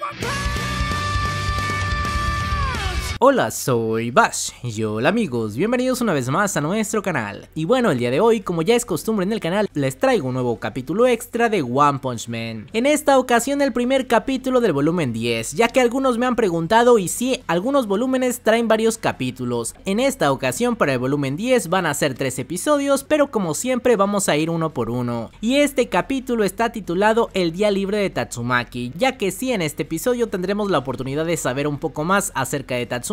my power. Hola, soy Bash y hola amigos, bienvenidos una vez más a nuestro canal. Y bueno, el día de hoy, como ya es costumbre en el canal, les traigo un nuevo capítulo extra de One Punch Man. En esta ocasión el primer capítulo del volumen 10, ya que algunos me han preguntado y si sí, algunos volúmenes traen varios capítulos. En esta ocasión para el volumen 10 van a ser 3 episodios, pero como siempre vamos a ir uno por uno. Y este capítulo está titulado El Día Libre de Tatsumaki, ya que sí en este episodio tendremos la oportunidad de saber un poco más acerca de Tatsumaki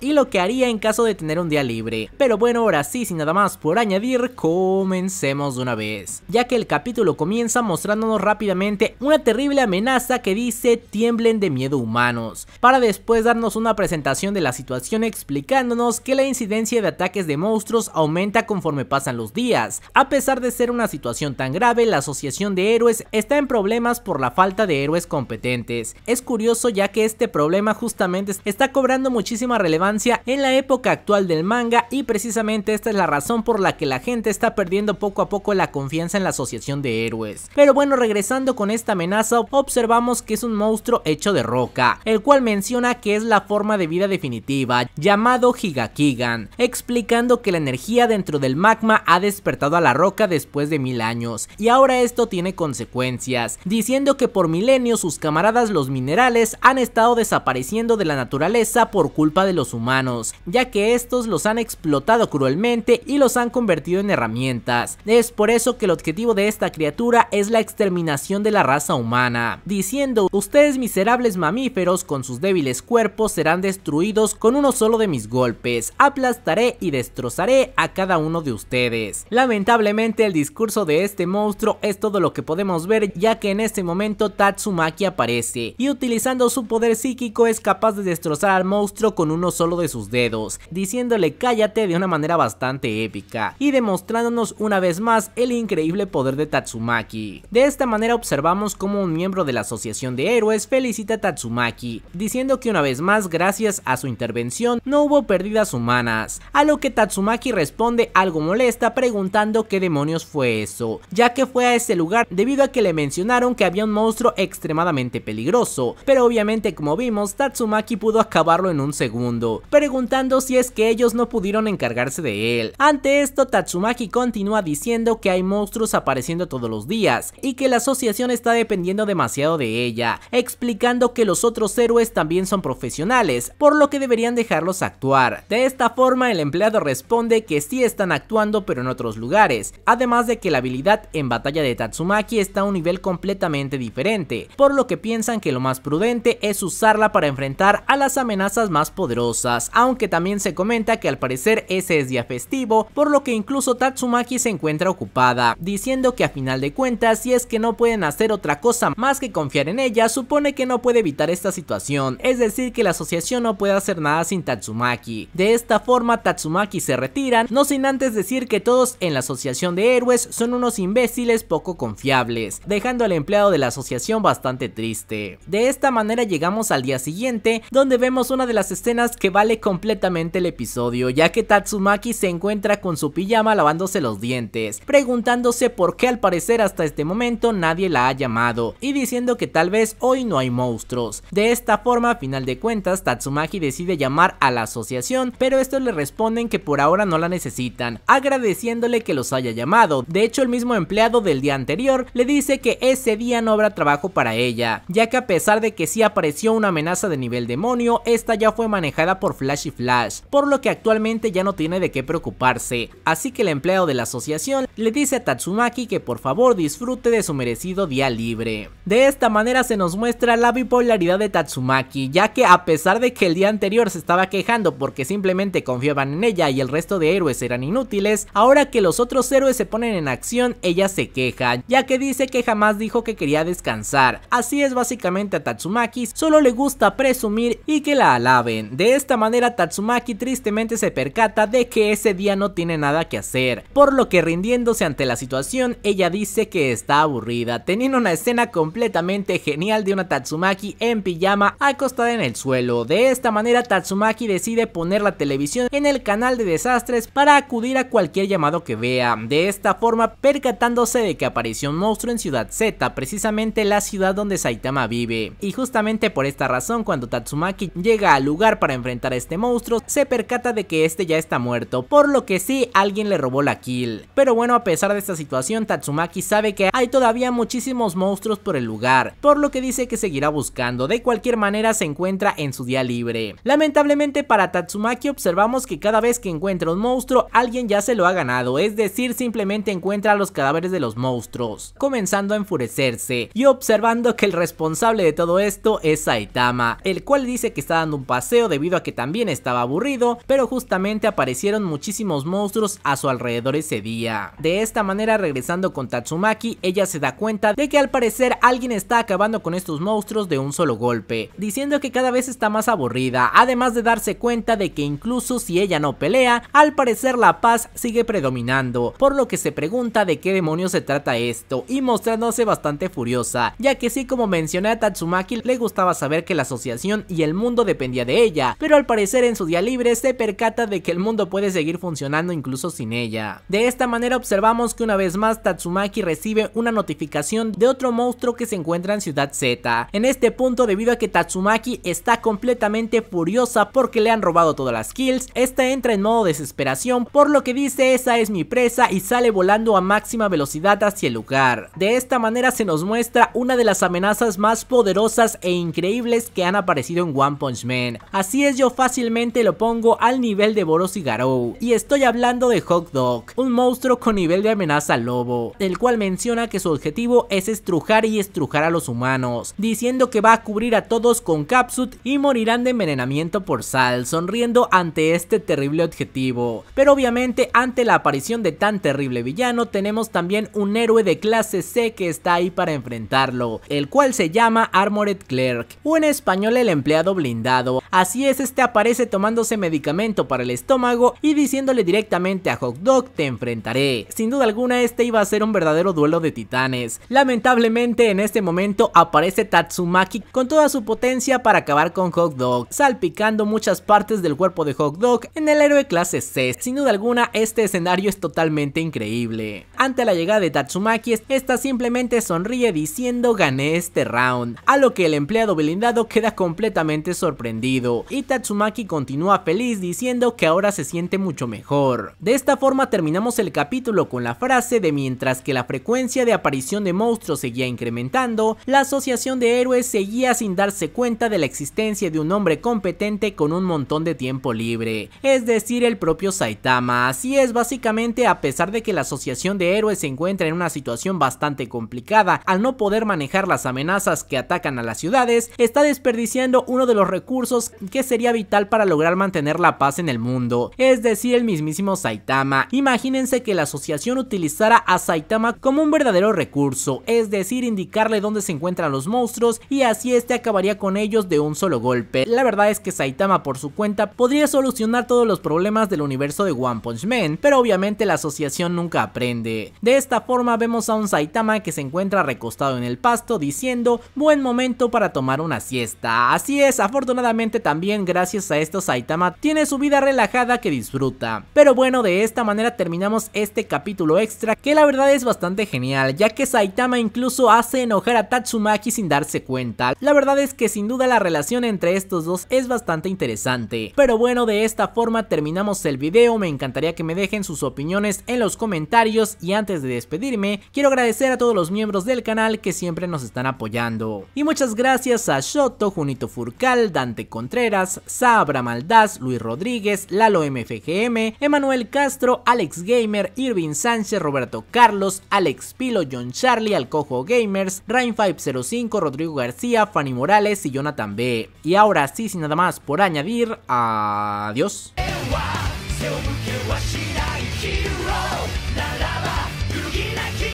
y lo que haría en caso de tener un día libre. Pero bueno, ahora sí, sin nada más por añadir, comencemos de una vez. Ya que el capítulo comienza mostrándonos rápidamente una terrible amenaza que dice tiemblen de miedo humanos, para después darnos una presentación de la situación explicándonos que la incidencia de ataques de monstruos aumenta conforme pasan los días. A pesar de ser una situación tan grave, la asociación de héroes está en problemas por la falta de héroes competentes. Es curioso ya que este problema justamente está cobrando muchísimo relevancia en la época actual del manga y precisamente esta es la razón por la que la gente está perdiendo poco a poco la confianza en la asociación de héroes. Pero bueno, regresando con esta amenaza, observamos que es un monstruo hecho de roca, el cual menciona que es la forma de vida definitiva, llamado Higakigan, explicando que la energía dentro del magma ha despertado a la roca después de mil años, y ahora esto tiene consecuencias, diciendo que por milenios sus camaradas los minerales han estado desapareciendo de la naturaleza por culpa culpa de los humanos, ya que estos los han explotado cruelmente y los han convertido en herramientas. Es por eso que el objetivo de esta criatura es la exterminación de la raza humana, diciendo, ustedes miserables mamíferos con sus débiles cuerpos serán destruidos con uno solo de mis golpes, aplastaré y destrozaré a cada uno de ustedes. Lamentablemente el discurso de este monstruo es todo lo que podemos ver ya que en este momento Tatsumaki aparece y utilizando su poder psíquico es capaz de destrozar al monstruo con uno solo de sus dedos, diciéndole cállate de una manera bastante épica y demostrándonos una vez más el increíble poder de Tatsumaki. De esta manera observamos cómo un miembro de la Asociación de Héroes felicita a Tatsumaki, diciendo que una vez más gracias a su intervención no hubo pérdidas humanas, a lo que Tatsumaki responde algo molesta preguntando qué demonios fue eso, ya que fue a ese lugar debido a que le mencionaron que había un monstruo extremadamente peligroso, pero obviamente como vimos Tatsumaki pudo acabarlo en un segundo segundo, preguntando si es que ellos no pudieron encargarse de él. Ante esto, Tatsumaki continúa diciendo que hay monstruos apareciendo todos los días y que la asociación está dependiendo demasiado de ella, explicando que los otros héroes también son profesionales, por lo que deberían dejarlos actuar. De esta forma, el empleado responde que sí están actuando pero en otros lugares, además de que la habilidad en batalla de Tatsumaki está a un nivel completamente diferente, por lo que piensan que lo más prudente es usarla para enfrentar a las amenazas más poderosas, aunque también se comenta que al parecer ese es día festivo, por lo que incluso Tatsumaki se encuentra ocupada, diciendo que a final de cuentas si es que no pueden hacer otra cosa más que confiar en ella, supone que no puede evitar esta situación, es decir que la asociación no puede hacer nada sin Tatsumaki. De esta forma Tatsumaki se retiran, no sin antes decir que todos en la asociación de héroes son unos imbéciles poco confiables, dejando al empleado de la asociación bastante triste. De esta manera llegamos al día siguiente, donde vemos una de las escenas que vale completamente el episodio, ya que Tatsumaki se encuentra con su pijama lavándose los dientes, preguntándose por qué al parecer hasta este momento nadie la ha llamado, y diciendo que tal vez hoy no hay monstruos. De esta forma, a final de cuentas, Tatsumaki decide llamar a la asociación, pero estos le responden que por ahora no la necesitan, agradeciéndole que los haya llamado. De hecho, el mismo empleado del día anterior le dice que ese día no habrá trabajo para ella, ya que a pesar de que sí apareció una amenaza de nivel demonio, esta ya fue manejada por Flash y Flash, por lo que actualmente ya no tiene de qué preocuparse, así que el empleado de la asociación le dice a Tatsumaki que por favor disfrute de su merecido día libre. De esta manera se nos muestra la bipolaridad de Tatsumaki, ya que a pesar de que el día anterior se estaba quejando porque simplemente confiaban en ella y el resto de héroes eran inútiles, ahora que los otros héroes se ponen en acción, ella se queja, ya que dice que jamás dijo que quería descansar. Así es básicamente a Tatsumaki, solo le gusta presumir y que la alabe. De esta manera Tatsumaki tristemente se percata de que ese día no tiene nada que hacer, por lo que rindiéndose ante la situación, ella dice que está aburrida, teniendo una escena completamente genial de una Tatsumaki en pijama acostada en el suelo. De esta manera Tatsumaki decide poner la televisión en el canal de desastres para acudir a cualquier llamado que vea, de esta forma percatándose de que apareció un monstruo en Ciudad Z, precisamente la ciudad donde Saitama vive. Y justamente por esta razón cuando Tatsumaki llega al lugar para enfrentar a este monstruo, se percata de que este ya está muerto, por lo que sí, alguien le robó la kill. Pero bueno, a pesar de esta situación, Tatsumaki sabe que hay todavía muchísimos monstruos por el lugar, por lo que dice que seguirá buscando, de cualquier manera se encuentra en su día libre. Lamentablemente para Tatsumaki observamos que cada vez que encuentra un monstruo, alguien ya se lo ha ganado, es decir, simplemente encuentra los cadáveres de los monstruos, comenzando a enfurecerse y observando que el responsable de todo esto es Saitama, el cual dice que está dando un paseo debido a que también estaba aburrido, pero justamente aparecieron muchísimos monstruos a su alrededor ese día. De esta manera regresando con Tatsumaki, ella se da cuenta de que al parecer alguien está acabando con estos monstruos de un solo golpe, diciendo que cada vez está más aburrida, además de darse cuenta de que incluso si ella no pelea, al parecer la paz sigue predominando, por lo que se pregunta de qué demonios se trata esto, y mostrándose bastante furiosa, ya que sí como mencioné a Tatsumaki le gustaba saber que la asociación y el mundo dependía de ella, pero al parecer en su día libre se percata de que el mundo puede seguir funcionando incluso sin ella. De esta manera observamos que una vez más Tatsumaki recibe una notificación de otro monstruo que se encuentra en Ciudad Z. En este punto debido a que Tatsumaki está completamente furiosa porque le han robado todas las kills, esta entra en modo desesperación por lo que dice esa es mi presa y sale volando a máxima velocidad hacia el lugar. De esta manera se nos muestra una de las amenazas más poderosas e increíbles que han aparecido en One Punch Man. Así es yo fácilmente lo pongo al nivel de Boros y Garou. Y estoy hablando de Hog, Dog, un monstruo con nivel de amenaza lobo, el cual menciona que su objetivo es estrujar y estrujar a los humanos, diciendo que va a cubrir a todos con Capsut y morirán de envenenamiento por sal, sonriendo ante este terrible objetivo. Pero obviamente ante la aparición de tan terrible villano tenemos también un héroe de clase C que está ahí para enfrentarlo, el cual se llama Armored Clerk, o en español el empleado blindado, Así es, este aparece tomándose medicamento para el estómago y diciéndole directamente a Hot Dog, te enfrentaré. Sin duda alguna este iba a ser un verdadero duelo de titanes. Lamentablemente en este momento aparece Tatsumaki con toda su potencia para acabar con Hot Dog, salpicando muchas partes del cuerpo de Hot Dog en el héroe clase C. Sin duda alguna este escenario es totalmente increíble. Ante la llegada de Tatsumaki, esta simplemente sonríe diciendo gané este round, a lo que el empleado blindado queda completamente sorprendido y Tatsumaki continúa feliz diciendo que ahora se siente mucho mejor. De esta forma terminamos el capítulo con la frase de mientras que la frecuencia de aparición de monstruos seguía incrementando, la asociación de héroes seguía sin darse cuenta de la existencia de un hombre competente con un montón de tiempo libre, es decir el propio Saitama, así es básicamente a pesar de que la asociación de héroes se encuentra en una situación bastante complicada al no poder manejar las amenazas que atacan a las ciudades, está desperdiciando uno de los recursos que sería vital para lograr mantener la paz en el mundo, es decir, el mismísimo Saitama. Imagínense que la asociación utilizara a Saitama como un verdadero recurso, es decir, indicarle dónde se encuentran los monstruos y así este acabaría con ellos de un solo golpe. La verdad es que Saitama por su cuenta podría solucionar todos los problemas del universo de One Punch Man, pero obviamente la asociación nunca aprende. De esta forma vemos a un Saitama que se encuentra recostado en el pasto diciendo buen momento para tomar una siesta. Así es, afortunadamente también gracias a esto Saitama tiene su vida relajada que disfruta. Pero bueno, de esta manera terminamos este capítulo extra que la verdad es bastante genial, ya que Saitama incluso hace enojar a Tatsumaki sin darse cuenta. La verdad es que sin duda la relación entre estos dos es bastante interesante. Pero bueno, de esta forma terminamos el video, me encantaría que me dejen sus opiniones en los comentarios y antes de despedirme, quiero agradecer a todos los miembros del canal que siempre nos están apoyando. Y muchas gracias a Shoto, Junito Furcal, Dante Contreras, Sabra Maldaz, Luis Rodríguez, Lalo MFGM, Emanuel Castro, Alex Gamer, Irving Sánchez, Roberto Carlos, Alex Pilo, John Charlie, Alcojo Gamers, Rain505, Rodrigo García, Fanny Morales y Jonathan B. Y ahora sí, sin nada más por añadir, adiós.